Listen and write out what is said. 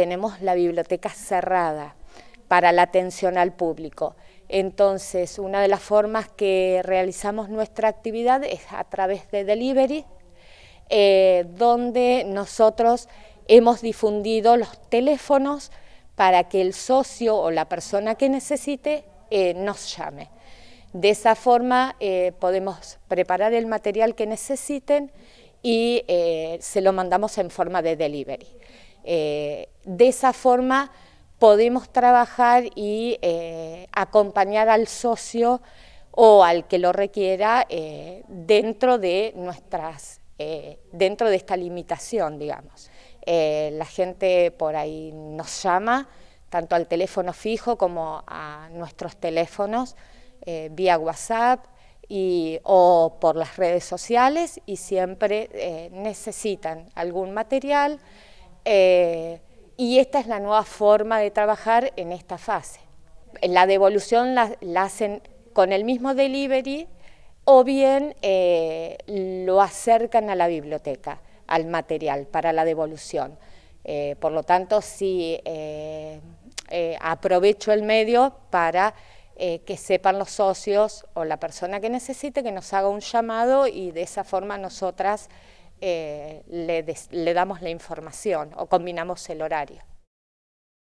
tenemos la biblioteca cerrada para la atención al público. Entonces, una de las formas que realizamos nuestra actividad es a través de delivery, eh, donde nosotros hemos difundido los teléfonos para que el socio o la persona que necesite eh, nos llame. De esa forma eh, podemos preparar el material que necesiten y se lo mandamos en forma de delivery. Eh, de esa forma podemos trabajar y eh, acompañar al socio o al que lo requiera eh, dentro de dentro de esta limitación, digamos. la gente por ahí nos llama, tanto al teléfono fijo como a nuestros teléfonos, vía WhatsApp, o por las redes sociales y siempre necesitan algún material eh, y esta es la nueva forma de trabajar en esta fase. La devolución la, hacen con el mismo delivery o bien eh, lo acercan a la biblioteca, al material para la devolución. Eh, por lo tanto, sí aprovecho el medio para que sepan los socios o la persona que necesite que nos haga un llamado y de esa forma nosotras eh, le damos la información o combinamos el horario.